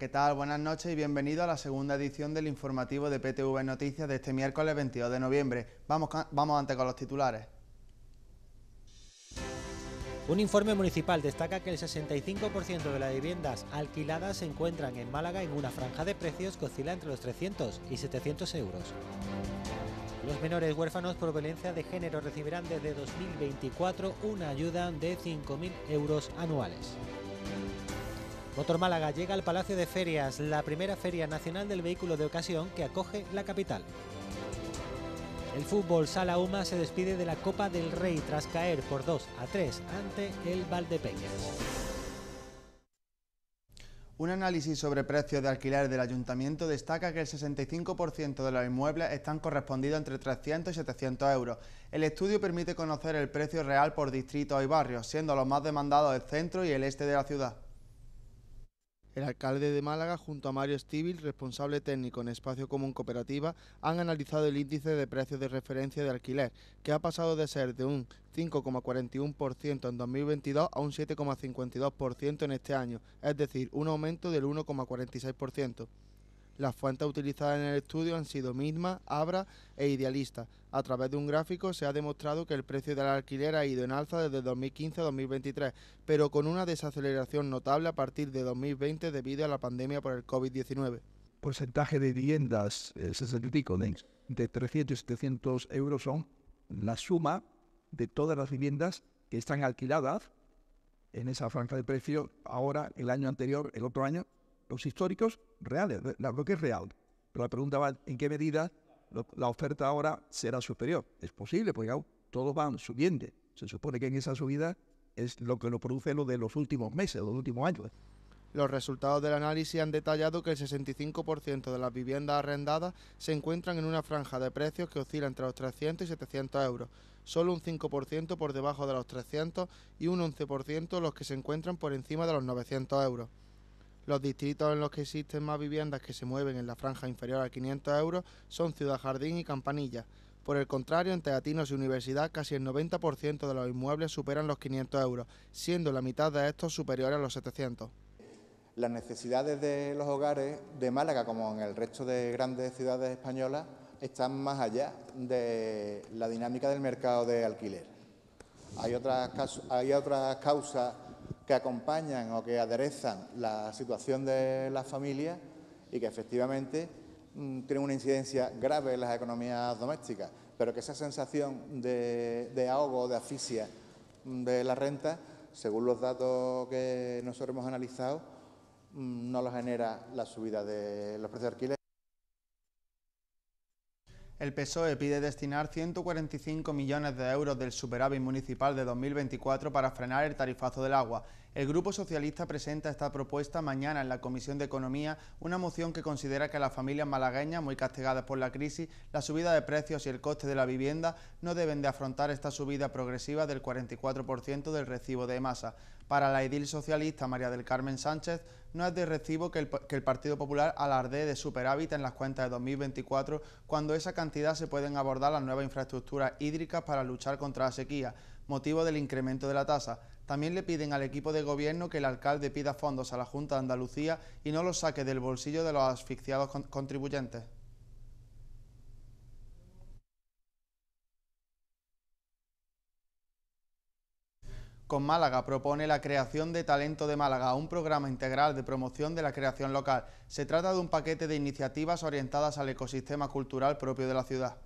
¿qué tal? Buenas noches y bienvenido a la segunda edición del informativo de PTV Noticias de este miércoles 22 de noviembre. Vamos, vamos antes con los titulares. Un informe municipal destaca que el 65% de las viviendas alquiladas se encuentran en Málaga en una franja de precios que oscila entre los 300 y 700 euros. Los menores huérfanos por violencia de género recibirán desde 2024 una ayuda de 5.000 euros anuales. Motor Málaga llega al Palacio de Ferias, la primera feria nacional del vehículo de ocasión que acoge la capital. El fútbol Sala Uma se despide de la Copa del Rey tras caer por 2 a 3 ante el Valdepeñas. Un análisis sobre precios de alquiler del ayuntamiento destaca que el 65% de los inmuebles están correspondidos entre 300 y 700 euros. El estudio permite conocer el precio real por distritos y barrios, siendo los más demandados el centro y el este de la ciudad. El alcalde de Málaga, junto a Mario Stivil, responsable técnico en Espacio Común Cooperativa, han analizado el índice de precios de referencia de alquiler, que ha pasado de ser de un 5,41% en 2022 a un 7,52% en este año, es decir, un aumento del 1,46%. Las fuentes utilizadas en el estudio han sido Misma, Abra e Idealista. A través de un gráfico se ha demostrado que el precio del alquiler ha ido en alza desde 2015 a 2023, pero con una desaceleración notable a partir de 2020 debido a la pandemia por el COVID-19. Porcentaje de viviendas, ese de, de 300 y 700 euros son la suma de todas las viviendas que están alquiladas en esa franja de precio ahora, el año anterior, el otro año, los históricos reales, lo que es real. Pero la pregunta va, ¿en qué medida la oferta ahora será superior? Es posible, porque todos van subiendo. Se supone que en esa subida es lo que lo produce lo de los últimos meses, los últimos años. Los resultados del análisis han detallado que el 65% de las viviendas arrendadas se encuentran en una franja de precios que oscila entre los 300 y 700 euros, solo un 5% por debajo de los 300 y un 11% los que se encuentran por encima de los 900 euros. Los distritos en los que existen más viviendas que se mueven en la franja inferior a 500 euros son Ciudad Jardín y Campanilla. Por el contrario, en Teatinos y Universidad casi el 90% de los inmuebles superan los 500 euros, siendo la mitad de estos superiores a los 700. Las necesidades de los hogares de Málaga, como en el resto de grandes ciudades españolas, están más allá de la dinámica del mercado de alquiler. Hay otras, hay otras causas que acompañan o que aderezan la situación de las familias y que efectivamente mm, tienen una incidencia grave en las economías domésticas, pero que esa sensación de, de ahogo, de asfixia mm, de la renta, según los datos que nosotros hemos analizado, mm, no lo genera la subida de los precios de alquiler el PSOE pide destinar 145 millones de euros del superávit municipal de 2024 para frenar el tarifazo del agua. El Grupo Socialista presenta esta propuesta mañana en la Comisión de Economía, una moción que considera que las familias malagueñas, muy castigadas por la crisis, la subida de precios y el coste de la vivienda, no deben de afrontar esta subida progresiva del 44% del recibo de masa. Para la edil socialista María del Carmen Sánchez, no es de recibo que el, Partido Popular alardee de superávit en las cuentas de 2024 cuando esa cantidad se pueden abordar las nuevas infraestructuras hídricas para luchar contra la sequía, motivo del incremento de la tasa. También le piden al equipo de gobierno que el alcalde pida fondos a la Junta de Andalucía y no los saque del bolsillo de los asfixiados contribuyentes. con Málaga propone la creación de Talento de Málaga, un programa integral de promoción de la creación local. Se trata de un paquete de iniciativas orientadas al ecosistema cultural propio de la ciudad.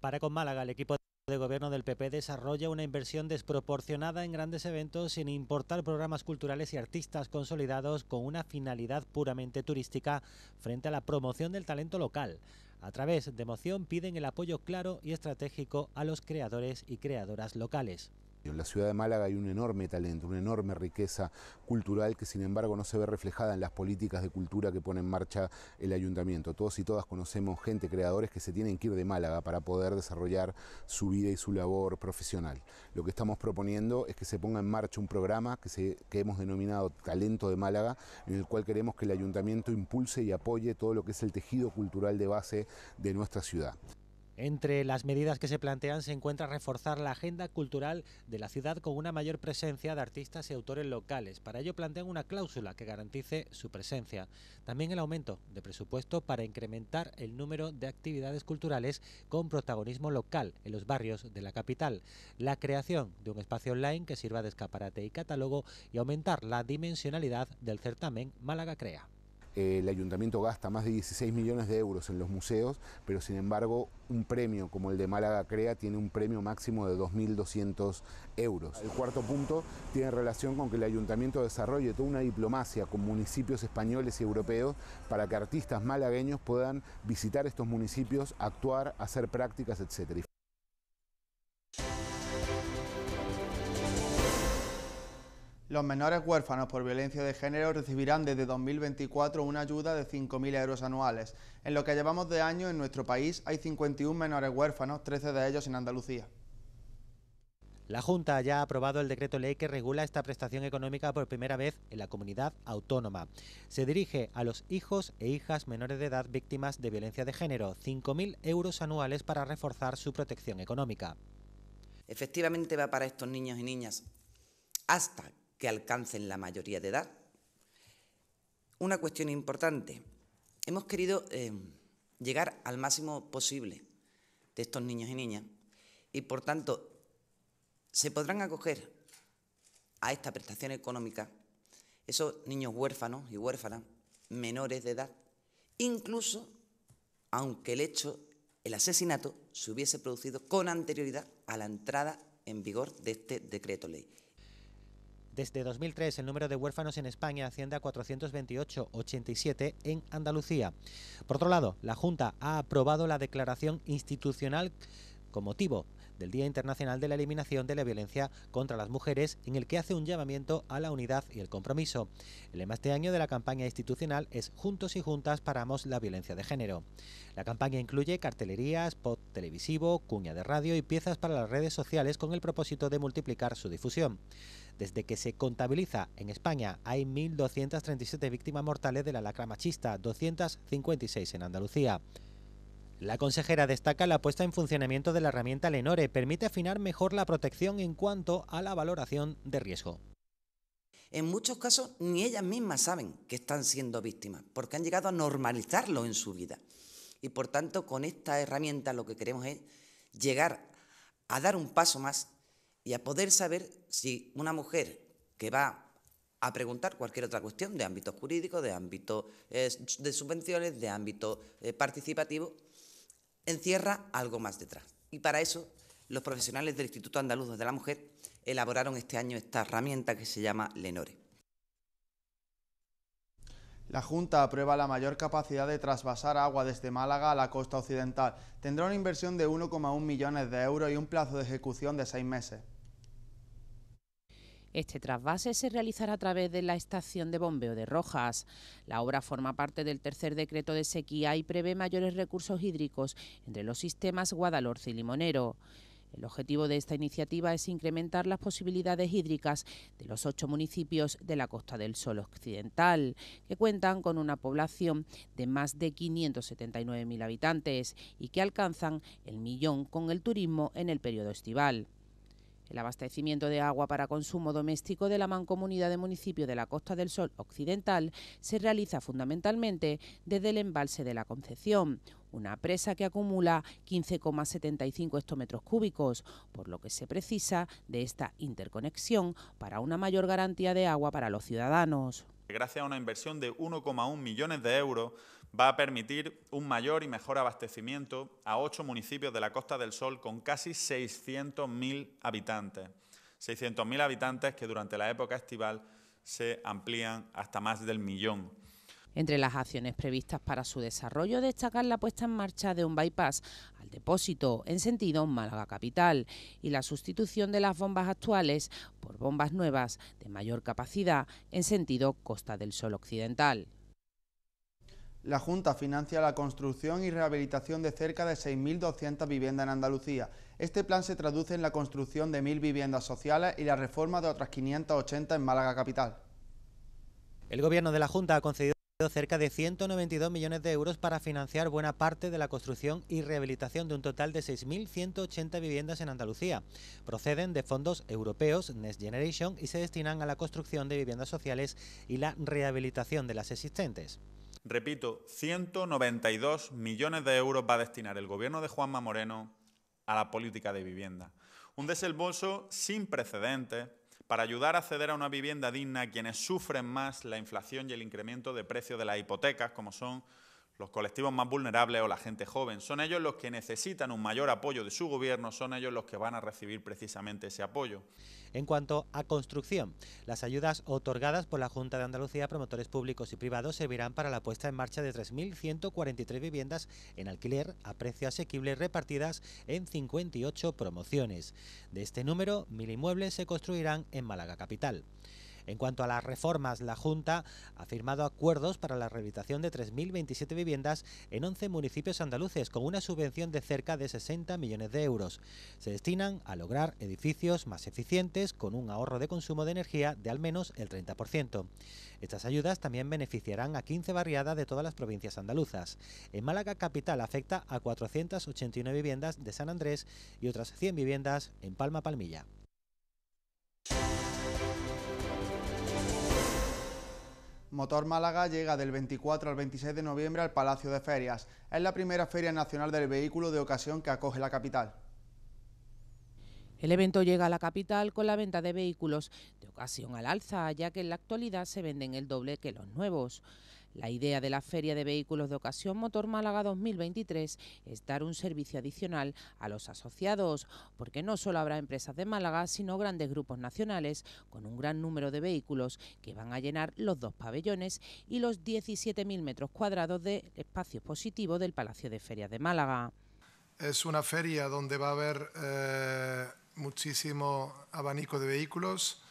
Para con Málaga, el equipo de gobierno del PP desarrolla una inversión desproporcionada en grandes eventos sin importar programas culturales y artistas consolidados con una finalidad puramente turística frente a la promoción del talento local. A través de moción piden el apoyo claro y estratégico a los creadores y creadoras locales. En la ciudad de Málaga hay un enorme talento, una enorme riqueza cultural que sin embargo no se ve reflejada en las políticas de cultura que pone en marcha el ayuntamiento. Todos y todas conocemos gente, creadores que se tienen que ir de Málaga para poder desarrollar su vida y su labor profesional. Lo que estamos proponiendo es que se ponga en marcha un programa que, se, hemos denominado Talento de Málaga, en el cual queremos que el ayuntamiento impulse y apoye todo lo que es el tejido cultural de base de nuestra ciudad. Entre las medidas que se plantean se encuentra reforzar la agenda cultural de la ciudad con una mayor presencia de artistas y autores locales. Para ello plantean una cláusula que garantice su presencia. También el aumento de presupuesto para incrementar el número de actividades culturales con protagonismo local en los barrios de la capital. La creación de un espacio online que sirva de escaparate y catálogo y aumentar la dimensionalidad del certamen Málaga Crea. Eh, el ayuntamiento gasta más de 16 millones de euros en los museos, pero sin embargo un premio como el de Málaga Crea tiene un premio máximo de 2.200 euros. El cuarto punto tiene relación con que el ayuntamiento desarrolle toda una diplomacia con municipios españoles y europeos para que artistas malagueños puedan visitar estos municipios, actuar, hacer prácticas, etc. Los menores huérfanos por violencia de género recibirán desde 2024 una ayuda de 5.000 euros anuales. En lo que llevamos de año en nuestro país hay 51 menores huérfanos, 13 de ellos en Andalucía. La Junta ya ha aprobado el decreto ley que regula esta prestación económica por primera vez en la comunidad autónoma. Se dirige a los hijos e hijas menores de edad víctimas de violencia de género, 5.000 euros anuales para reforzar su protección económica. Efectivamente va para estos niños y niñas hasta que alcancen la mayoría de edad. Una cuestión importante, hemos querido eh, llegar al máximo posible de estos niños y niñas y por tanto se podrán acoger a esta prestación económica esos niños huérfanos y huérfanas menores de edad, incluso aunque el hecho, el asesinato, se hubiese producido con anterioridad a la entrada en vigor de este decreto ley. Desde 2003 el número de huérfanos en España asciende a 428,87 en Andalucía. Por otro lado, la Junta ha aprobado la declaración institucional con motivo del Día Internacional de la Eliminación de la Violencia contra las Mujeres, en el que hace un llamamiento a la unidad y el compromiso. El lema este año de la campaña institucional es Juntos y Juntas paramos la violencia de género. La campaña incluye cartelerías, spot televisivo, cuña de radio y piezas para las redes sociales con el propósito de multiplicar su difusión. Desde que se contabiliza en España hay 1.237 víctimas mortales de la lacra machista, 256 en Andalucía. La consejera destaca la puesta en funcionamiento de la herramienta Lenore, permite afinar mejor la protección en cuanto a la valoración de riesgo. En muchos casos ni ellas mismas saben que están siendo víctimas, porque han llegado a normalizarlo en su vida. Y por tanto, con esta herramienta lo que queremos es llegar a dar un paso más y a poder saber si una mujer que va a preguntar cualquier otra cuestión de ámbito jurídico, de ámbito eh, de subvenciones, de ámbito eh, participativo, encierra algo más detrás. Y para eso, los profesionales del Instituto Andaluz de la Mujer elaboraron este año esta herramienta que se llama Lenore. La Junta aprueba la mayor capacidad de trasvasar agua desde Málaga a la costa occidental. Tendrá una inversión de 1,1 millones de euros y un plazo de ejecución de seis meses. Este trasvase se realizará a través de la estación de bombeo de Rojas. La obra forma parte del tercer decreto de sequía y prevé mayores recursos hídricos entre los sistemas Guadalhorce y Limonero. El objetivo de esta iniciativa es incrementar las posibilidades hídricas de los ocho municipios de la Costa del Sol Occidental, que cuentan con una población de más de 579.000 habitantes y que alcanzan el millón con el turismo en el periodo estival. El abastecimiento de agua para consumo doméstico de la mancomunidad de municipio de la Costa del Sol Occidental se realiza fundamentalmente desde el embalse de la Concepción, una presa que acumula 15,75 hectómetros cúbicos, por lo que se precisa de esta interconexión para una mayor garantía de agua para los ciudadanos. Gracias a una inversión de 1,1 millones de euros va a permitir un mayor y mejor abastecimiento a ocho municipios de la Costa del Sol con casi 600.000 habitantes. 600.000 habitantes que durante la época estival se amplían hasta más del millón. Entre las acciones previstas para su desarrollo destacar la puesta en marcha de un bypass al depósito en sentido Málaga Capital y la sustitución de las bombas actuales por bombas nuevas de mayor capacidad en sentido Costa del Sol Occidental. La Junta financia la construcción y rehabilitación de cerca de 6.200 viviendas en Andalucía. Este plan se traduce en la construcción de 1.000 viviendas sociales y la reforma de otras 580 en Málaga Capital. El Gobierno de la Junta ha concedido cerca de 192 millones de euros para financiar buena parte de la construcción y rehabilitación de un total de 6.180 viviendas en Andalucía. Proceden de fondos europeos Next Generation y se destinan a la construcción de viviendas sociales y la rehabilitación de las existentes. Repito, 192 millones de euros va a destinar el gobierno de Juanma Moreno a la política de vivienda. Un desembolso sin precedentes para ayudar a acceder a una vivienda digna a quienes sufren más la inflación y el incremento de precios de las hipotecas, como son los colectivos más vulnerables o la gente joven. Son ellos los que necesitan un mayor apoyo de su gobierno, son ellos los que van a recibir precisamente ese apoyo. En cuanto a construcción, las ayudas otorgadas por la Junta de Andalucía a promotores públicos y privados servirán para la puesta en marcha de 3.143 viviendas en alquiler a precio asequible repartidas en 58 promociones. De este número, mil inmuebles se construirán en Málaga Capital. En cuanto a las reformas, la Junta ha firmado acuerdos para la rehabilitación de 3.027 viviendas en 11 municipios andaluces, con una subvención de cerca de 60 millones de euros. Se destinan a lograr edificios más eficientes, con un ahorro de consumo de energía de al menos el 30%. Estas ayudas también beneficiarán a 15 barriadas de todas las provincias andaluzas. En Málaga Capital afecta a 489 viviendas de San Andrés y otras 100 viviendas en Palma Palmilla. Motor Málaga llega del 24 al 26 de noviembre al Palacio de Ferias. Es la primera feria nacional del vehículo de ocasión que acoge la capital. El evento llega a la capital con la venta de vehículos de ocasión al alza, ya que en la actualidad se venden el doble que los nuevos. La idea de la Feria de Vehículos de Ocasión Motor Málaga 2023 es dar un servicio adicional a los asociados, porque no solo habrá empresas de Málaga, sino grandes grupos nacionales con un gran número de vehículos que van a llenar los dos pabellones y los 17.000 metros cuadrados de espacio positivo del Palacio de Ferias de Málaga. Es una feria donde va a haber eh, muchísimo abanico de vehículos,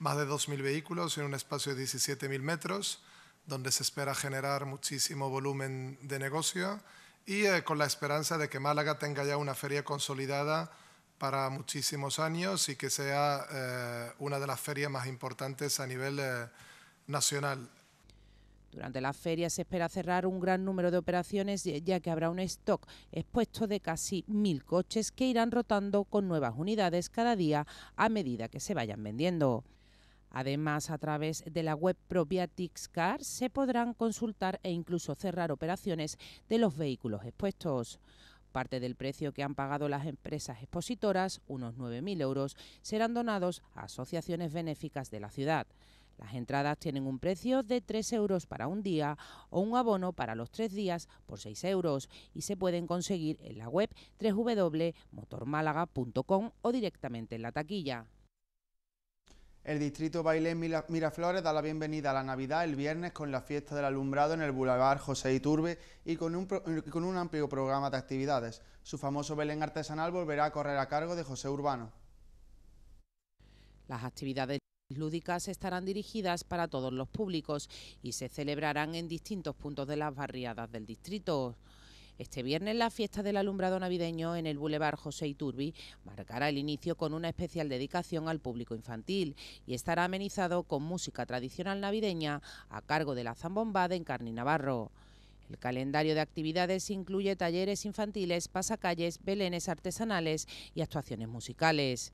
más de 2.000 vehículos en un espacio de 17.000 metros donde se espera generar muchísimo volumen de negocio y eh, con la esperanza de que Málaga tenga ya una feria consolidada para muchísimos años y que sea eh, una de las ferias más importantes a nivel eh, nacional. Durante la feria se espera cerrar un gran número de operaciones ya que habrá un stock expuesto de casi mil coches que irán rotando con nuevas unidades cada día a medida que se vayan vendiendo. Además, a través de la web propia Tixcar se podrán consultar e incluso cerrar operaciones de los vehículos expuestos. Parte del precio que han pagado las empresas expositoras, unos 9.000 euros, serán donados a asociaciones benéficas de la ciudad. Las entradas tienen un precio de 3 euros para un día o un abono para los tres días por 6 euros y se pueden conseguir en la web www.motormálaga.com o directamente en la taquilla. El distrito Bailén Miraflores da la bienvenida a la Navidad el viernes con la fiesta del alumbrado en el Boulevard José Iturbe y con un, con un amplio programa de actividades. Su famoso Belén artesanal volverá a correr a cargo de José Urbano. Las actividades lúdicas estarán dirigidas para todos los públicos y se celebrarán en distintos puntos de las barriadas del distrito. Este viernes la fiesta del alumbrado navideño en el Boulevard José Iturbi marcará el inicio con una especial dedicación al público infantil y estará amenizado con música tradicional navideña a cargo de la Zambomba de Encarni Navarro. El calendario de actividades incluye talleres infantiles, pasacalles, belenes artesanales y actuaciones musicales.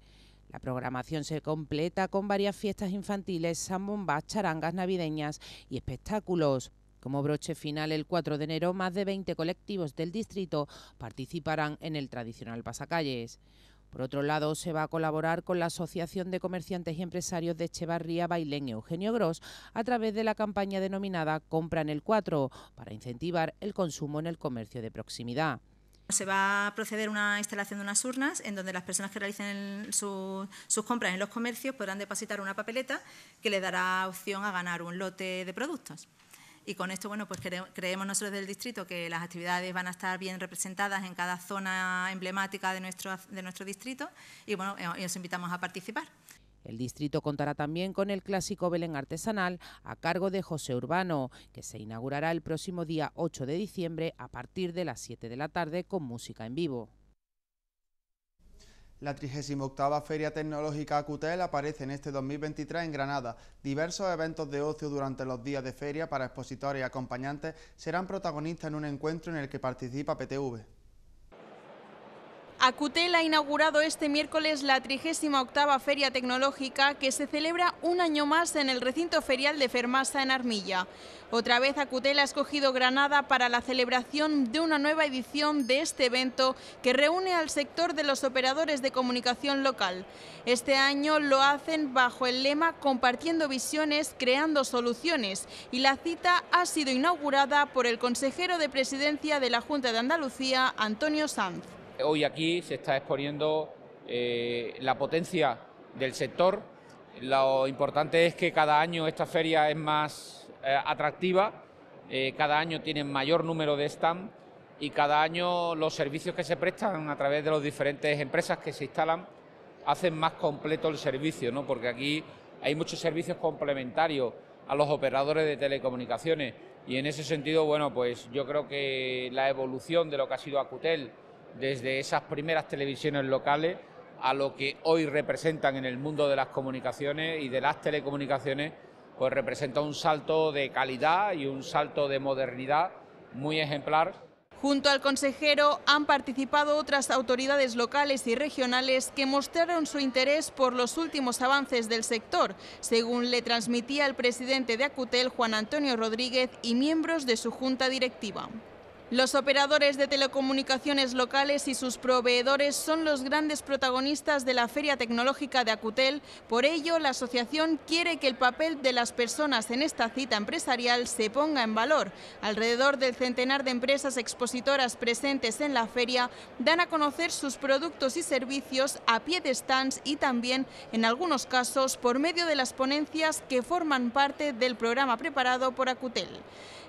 La programación se completa con varias fiestas infantiles, zambombas, charangas navideñas y espectáculos. Como broche final, el 4 de enero, más de 20 colectivos del distrito participarán en el tradicional pasacalles. Por otro lado, se va a colaborar con la Asociación de Comerciantes y Empresarios de Echevarría Bailén y Eugenio Gross a través de la campaña denominada Compra en el 4 para incentivar el consumo en el comercio de proximidad. Se va a proceder a una instalación de unas urnas en donde las personas que realicen sus compras en los comercios podrán depositar una papeleta que les dará opción a ganar un lote de productos. Y con esto, bueno, pues creemos nosotros del distrito que las actividades van a estar bien representadas en cada zona emblemática de nuestro, de nuestro distrito y, bueno, eh, y os invitamos a participar. El distrito contará también con el clásico Belén artesanal a cargo de José Urbano, que se inaugurará el próximo día 8 de diciembre a partir de las 7 de la tarde con música en vivo. La 38 Feria Tecnológica CUTEL aparece en este 2023 en Granada. Diversos eventos de ocio durante los días de feria para expositores y acompañantes serán protagonistas en un encuentro en el que participa PTV. Acutel ha inaugurado este miércoles la 38 Feria Tecnológica que se celebra un año más en el recinto ferial de Fermasa en Armilla. Otra vez Acutel ha escogido Granada para la celebración de una nueva edición de este evento que reúne al sector de los operadores de comunicación local. Este año lo hacen bajo el lema Compartiendo visiones, creando soluciones y la cita ha sido inaugurada por el consejero de presidencia de la Junta de Andalucía, Antonio Sanz. Hoy aquí se está exponiendo eh, la potencia del sector. Lo importante es que cada año esta feria es más eh, atractiva, eh, cada año tienen mayor número de stand y cada año los servicios que se prestan a través de las diferentes empresas que se instalan hacen más completo el servicio, ¿no? porque aquí hay muchos servicios complementarios a los operadores de telecomunicaciones y en ese sentido, bueno, pues yo creo que la evolución de lo que ha sido Acutel desde esas primeras televisiones locales a lo que hoy representan en el mundo de las comunicaciones y de las telecomunicaciones, pues representa un salto de calidad y un salto de modernidad muy ejemplar. Junto al consejero han participado otras autoridades locales y regionales que mostraron su interés por los últimos avances del sector, según le transmitía el presidente de Acutel, Juan Antonio Rodríguez, y miembros de su junta directiva. Los operadores de telecomunicaciones locales y sus proveedores son los grandes protagonistas de la Feria Tecnológica de Acutel. Por ello, la asociación quiere que el papel de las personas en esta cita empresarial se ponga en valor. Alrededor del centenar de empresas expositoras presentes en la feria dan a conocer sus productos y servicios a pie de stands y también, en algunos casos, por medio de las ponencias que forman parte del programa preparado por Acutel.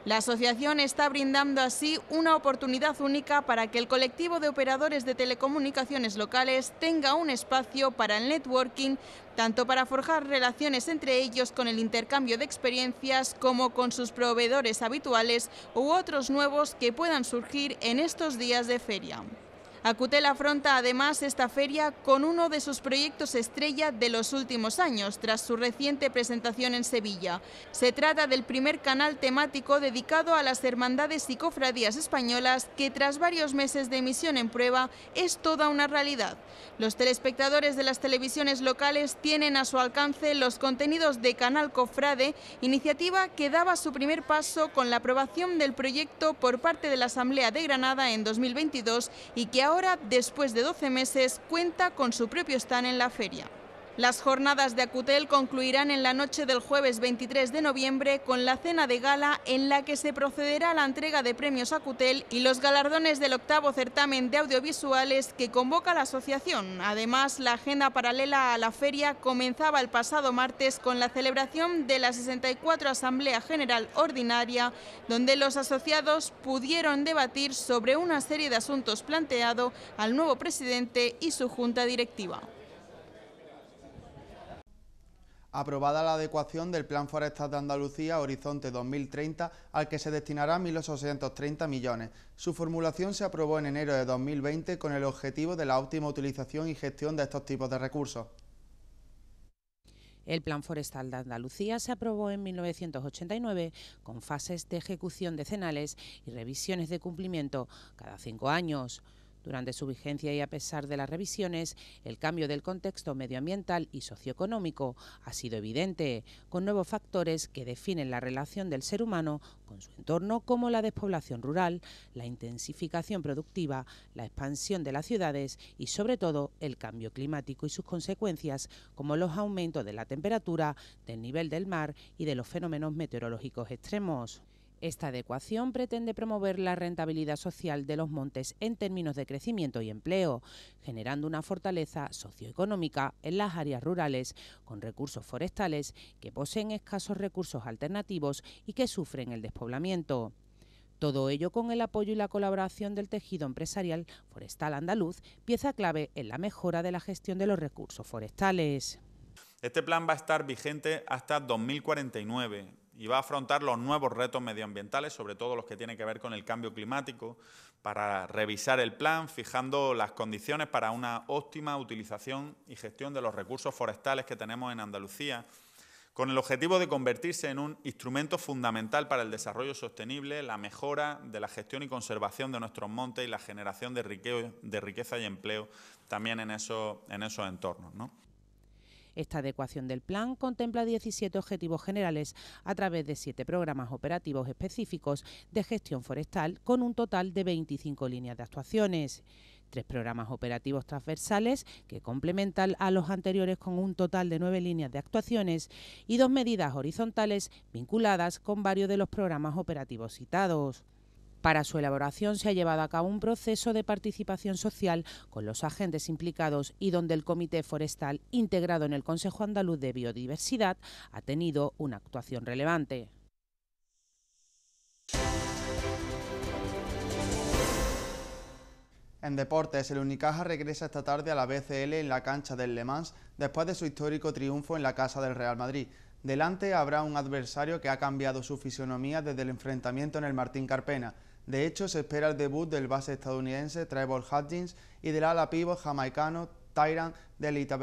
La asociación está brindando así una oportunidad única para que el colectivo de operadores de telecomunicaciones locales tenga un espacio para el networking, tanto para forjar relaciones entre ellos con el intercambio de experiencias como con sus proveedores habituales u otros nuevos que puedan surgir en estos días de feria. Acutel afronta además esta feria con uno de sus proyectos estrella de los últimos años, tras su reciente presentación en Sevilla. Se trata del primer canal temático dedicado a las hermandades y cofradías españolas, que tras varios meses de emisión en prueba es toda una realidad. Los telespectadores de las televisiones locales tienen a su alcance los contenidos de Canal Cofrade, iniciativa que daba su primer paso con la aprobación del proyecto por parte de la Asamblea de Granada en 2022 y que ahora ahora, después de 12 meses, cuenta con su propio stand en la feria. Las jornadas de Acutel concluirán en la noche del jueves 23 de noviembre con la cena de gala en la que se procederá a la entrega de premios Acutel y los galardones del octavo certamen de audiovisuales que convoca la asociación. Además, la agenda paralela a la feria comenzaba el pasado martes con la celebración de la 64 Asamblea General Ordinaria, donde los asociados pudieron debatir sobre una serie de asuntos planteado al nuevo presidente y su junta directiva aprobada la adecuación del Plan Forestal de Andalucía Horizonte 2030, al que se destinará 1.830 millones. Su formulación se aprobó en enero de 2020 con el objetivo de la óptima utilización y gestión de estos tipos de recursos. El Plan Forestal de Andalucía se aprobó en 1989 con fases de ejecución decenales y revisiones de cumplimiento cada cinco años. Durante su vigencia y a pesar de las revisiones, el cambio del contexto medioambiental y socioeconómico ha sido evidente, con nuevos factores que definen la relación del ser humano con su entorno como la despoblación rural, la intensificación productiva, la expansión de las ciudades y sobre todo el cambio climático y sus consecuencias como los aumentos de la temperatura, del nivel del mar y de los fenómenos meteorológicos extremos. Esta adecuación pretende promover la rentabilidad social de los montes en términos de crecimiento y empleo, generando una fortaleza socioeconómica en las áreas rurales con recursos forestales que poseen escasos recursos alternativos y que sufren el despoblamiento. Todo ello con el apoyo y la colaboración del tejido empresarial forestal andaluz, pieza clave en la mejora de la gestión de los recursos forestales. Este plan va a estar vigente hasta 2049 y va a afrontar los nuevos retos medioambientales, sobre todo los que tienen que ver con el cambio climático, para revisar el plan, fijando las condiciones para una óptima utilización y gestión de los recursos forestales que tenemos en Andalucía, con el objetivo de convertirse en un instrumento fundamental para el desarrollo sostenible, la mejora de la gestión y conservación de nuestros montes y la generación de, riqueza y empleo también en esos, entornos. ¿no? Esta adecuación del plan contempla 17 objetivos generales a través de siete programas operativos específicos de gestión forestal con un total de 25 líneas de actuaciones tres programas operativos transversales que complementan a los anteriores con un total de nueve líneas de actuaciones y dos medidas horizontales vinculadas con varios de los programas operativos citados. Para su elaboración se ha llevado a cabo un proceso de participación social con los agentes implicados y donde el Comité Forestal, integrado en el Consejo Andaluz de Biodiversidad, ha tenido una actuación relevante. En deportes, el Unicaja regresa esta tarde a la BCL en la cancha del Le Mans después de su histórico triunfo en la casa del Real Madrid. Delante habrá un adversario que ha cambiado su fisionomía desde el enfrentamiento en el Martín Carpena. De hecho, se espera el debut del base estadounidense Trevor Hutchins y del ala pívot jamaicano Tyran Delita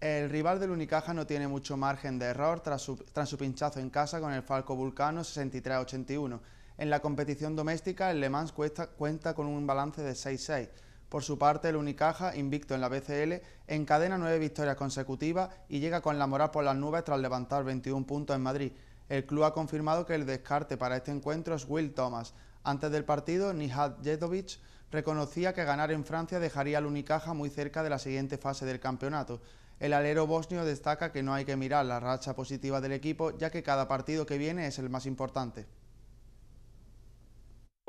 El rival del Unicaja no tiene mucho margen de error tras su, pinchazo en casa con el Falco Vulcano 63-81. En la competición doméstica, el Le Mans cuenta con un balance de 6-6. Por su parte, el Unicaja, invicto en la BCL, encadena nueve victorias consecutivas y llega con la moral por las nubes tras levantar 21 puntos en Madrid. El club ha confirmado que el descarte para este encuentro es Will Thomas, antes del partido, Nihat Jedovic reconocía que ganar en Francia dejaría al Unicaja muy cerca de la siguiente fase del campeonato. El alero bosnio destaca que no hay que mirar la racha positiva del equipo, ya que cada partido que viene es el más importante.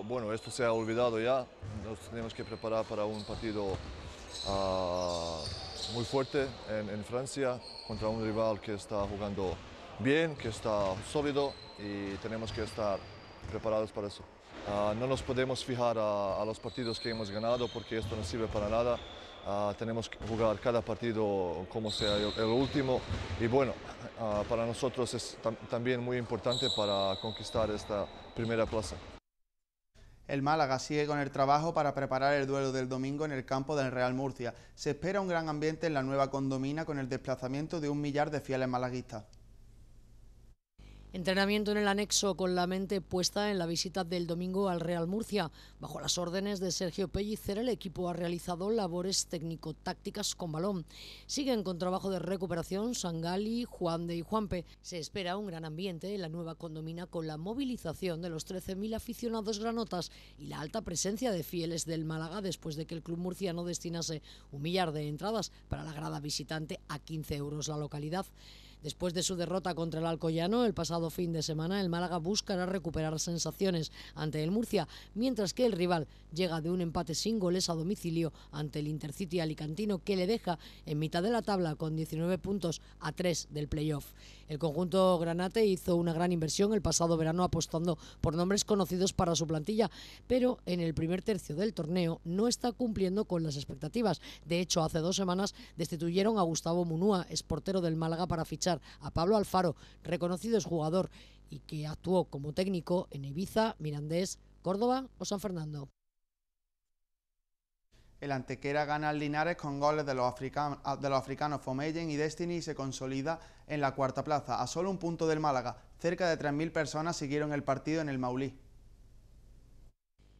Bueno, esto se ha olvidado ya. Nos tenemos que preparar para un partido ah, muy fuerte en, en, Francia contra un rival que está jugando bien, que está sólido y tenemos que estar preparados para eso. Ah, no nos podemos fijar a, los partidos que hemos ganado porque esto no sirve para nada. Ah, tenemos que jugar cada partido como sea el, último y bueno, ah, para nosotros es también muy importante para conquistar esta primera plaza. El Málaga sigue con el trabajo para preparar el duelo del domingo en el campo del Real Murcia. Se espera un gran ambiente en la nueva condomina con el desplazamiento de un millar de fieles malaguistas. Entrenamiento en el anexo con la mente puesta en la visita del domingo al Real Murcia. Bajo las órdenes de Sergio Pellicer, el equipo ha realizado labores técnico-tácticas con balón. Siguen con trabajo de recuperación Sangali, Juan de y Juanpe. Se espera un gran ambiente en la nueva condomina con la movilización de los 13.000 aficionados granotas y la alta presencia de fieles del Málaga después de que el club murciano destinase un millar de entradas para la grada visitante a 15 euros la localidad. Después de su derrota contra el Alcoyano el pasado fin de semana, el Málaga buscará recuperar sensaciones ante el Murcia, mientras que el rival llega de un empate sin goles a domicilio ante el Intercity alicantino, que le deja en mitad de la tabla con 19 puntos a 3 del playoff. El conjunto granate hizo una gran inversión el pasado verano apostando por nombres conocidos para su plantilla, pero en el primer tercio del torneo no está cumpliendo con las expectativas. De hecho, hace dos semanas destituyeron a Gustavo Munúa, esportero del Málaga, para fichar a Pablo Alfaro, reconocido es jugador y que actuó como técnico en Ibiza, Mirandés, Córdoba o San Fernando. El Antequera gana al Linares con goles de los, ah, africanos, de y Destiny y se consolida en la cuarta plaza, a solo un punto del Málaga. Cerca de 3.000 personas siguieron el partido en el Maulí.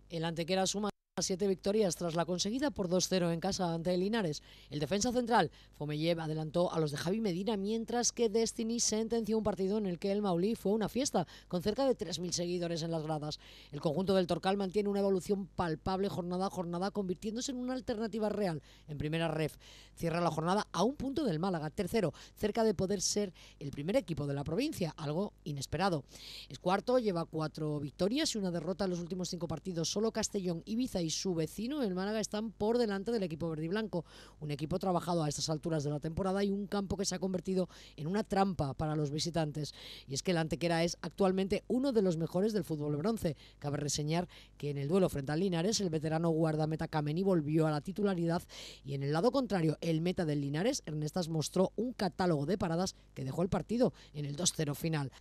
El Antequera suma Siete victorias tras la conseguida por 2-0 en casa ante el Linares. El defensa central, Fomellev, adelantó a los de Javi Medina, mientras que Destiny sentenció un partido en el que el Maulí fue una fiesta, con cerca de 3.000 seguidores en las gradas. El conjunto del Torcal mantiene una evolución palpable jornada a jornada, convirtiéndose en una alternativa real en primera ref. Cierra la jornada a un punto del Málaga, tercero, cerca de poder ser el primer equipo de la provincia, algo inesperado. Es cuarto, lleva cuatro victorias y una derrota en los últimos cinco partidos. Solo Castellón, y Ibiza y su vecino, el Málaga, están por delante del equipo verde y blanco. Un equipo trabajado a estas alturas de la temporada y un campo que se ha convertido en una trampa para los visitantes. Y es que el Antequera es actualmente uno de los mejores del fútbol bronce. Cabe reseñar que en el duelo frente al Linares, el veterano guardameta Cameni volvió a la titularidad y en el lado contrario, el meta del Linares, Ernestas, mostró un catálogo de paradas que dejó el partido en el 2-0 final.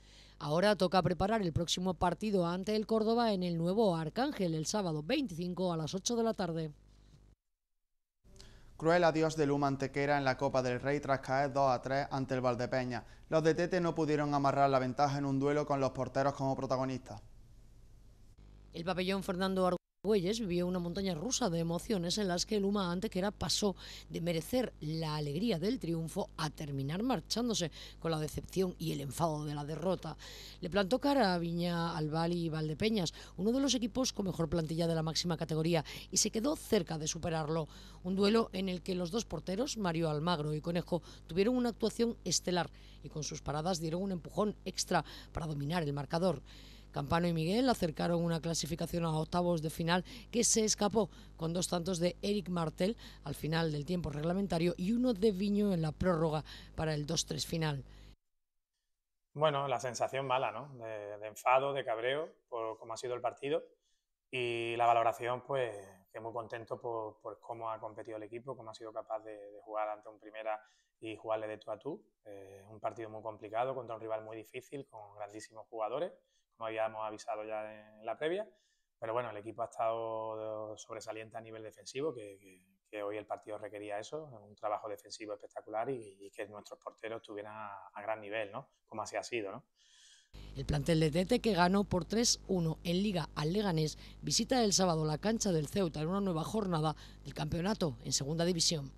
Ahora toca preparar el próximo partido ante el Córdoba en el nuevo Arcángel el sábado 25 a las 8 de la tarde. Cruel adiós de Luma Antequera en la Copa del Rey tras caer 2 a 3 ante el Valdepeña. Los de Tete no pudieron amarrar la ventaja en un duelo con los porteros como protagonistas. El pabellón Fernando Huelles vivió una montaña rusa de emociones en las que el Uma pasó de merecer la alegría del triunfo a terminar marchándose con la decepción y el enfado de la derrota. Le plantó cara a Viña, Albal y Valdepeñas, uno de los equipos con mejor plantilla de la máxima categoría, y se quedó cerca de superarlo. Un duelo en el que los dos porteros, Mario Almagro y Conejo, tuvieron una actuación estelar y con sus paradas dieron un empujón extra para dominar el marcador. Campano y Miguel acercaron una clasificación a octavos de final que se escapó con dos tantos de Eric Martel al final del tiempo reglamentario y uno de Viño en la prórroga para el 2-3 final. Bueno, la sensación mala, ¿no? De, enfado, de cabreo, por cómo ha sido el partido. Y la valoración, pues, que muy contento por, cómo ha competido el equipo, cómo ha sido capaz de, jugar ante un primera y jugarle de tú a tú. Eh, un partido muy complicado contra un rival muy difícil, con grandísimos jugadores, habíamos avisado ya en la previa. Pero bueno, el equipo ha estado sobresaliente a nivel defensivo, que, hoy el partido requería eso, un trabajo defensivo espectacular y, que nuestros porteros estuvieran a, gran nivel, ¿no? Como así ha sido, ¿no? El plantel de Tete, que ganó por 3-1 en Liga al Leganés, visita el sábado la cancha del Ceuta en una nueva jornada del campeonato en Segunda División.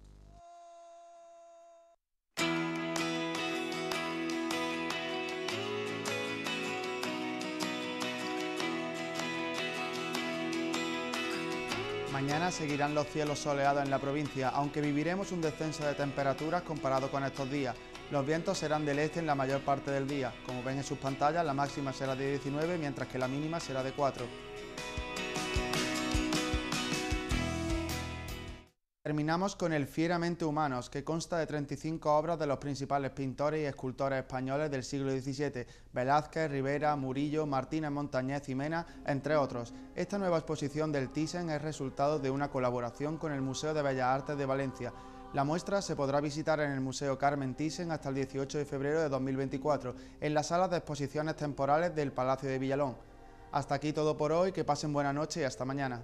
Mañana seguirán los cielos soleados en la provincia, aunque viviremos un descenso de temperaturas comparado con estos días. Los vientos serán del este en la mayor parte del día. Como ven en sus pantallas, la máxima será de 19, mientras que la mínima será de 4. Terminamos con el Fieramente Humanos, que consta de 35 obras de los principales pintores y escultores españoles del siglo XVII, Velázquez, Rivera, Murillo, Martínez Montañez, Mena, entre otros. Esta nueva exposición del Thyssen es resultado de una colaboración con el Museo de Bellas Artes de Valencia. La muestra se podrá visitar en el Museo Carmen Thyssen hasta el 18 de febrero de 2024, en las salas de exposiciones temporales del Palacio de Villalón. Hasta aquí todo por hoy, que pasen buena noche y hasta mañana.